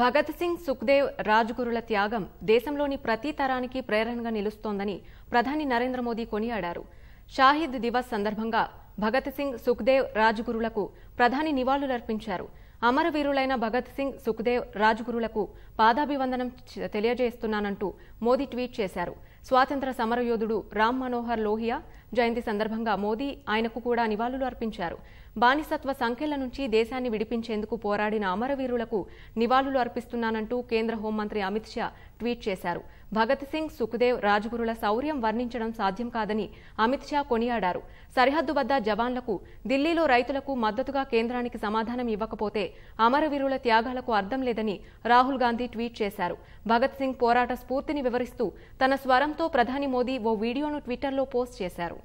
భగత్ సింగ్ సుఖ్దేవ్ రాజ్గురుల త్యాగం దేశంలోని ప్రతి తరానికి ప్రేరణగా నిలుస్తోందని ప్రధాని నరేంద్ర మోదీ కొనియాడారు షాహిద్ దివస్ సందర్భంగా భగత్ సింగ్ సుఖ్దేవ్ రాజ్గురులకు ప్రధాని నివాళులర్పించారు అమరవీరులైన భగత్ సింగ్ సుఖ్దేవ్ రాజ్గురులకు పాదాభివందనం తెలియజేస్తున్నానంటూ మోదీ ట్వీట్ చేశారు స్వాతంత్ర సమరయోధుడు రామ్ మనోహర్ లోహియా జయంతి సందర్భంగా మోదీ ఆయనకు కూడా నివాళులు అర్పించారు బానిసత్వ సంఖ్యల నుంచి దేశాన్ని విడిపించేందుకు పోరాడిన అమరవీరులకు నివాళులు అర్పిస్తున్నానంటూ కేంద్ర హోంమంత్రి అమిత్ షా ట్వీట్ చేశారు భగత్ సింగ్ సుఖదేవ్ రాజ్గురుల శౌర్యం వర్ణించడం సాధ్యం కాదని అమిత్ షా కొనియాడారు సరిహద్దు వద్ద జవాన్లకు ఢిల్లీలో రైతులకు మద్దతుగా కేంద్రానికి సమాధానం ఇవ్వకపోతే అమరవీరుల త్యాగాలకు అర్థం లేదని రాహుల్ గాంధీ ట్వీట్ చేశారు భగత్ సింగ్ పోరాట స్ఫూర్తిని వివరిస్తూ తన స్వరంతో ప్రధాని మోదీ ఓ వీడియోను ట్విట్టర్లో పోస్ట్ చేశారు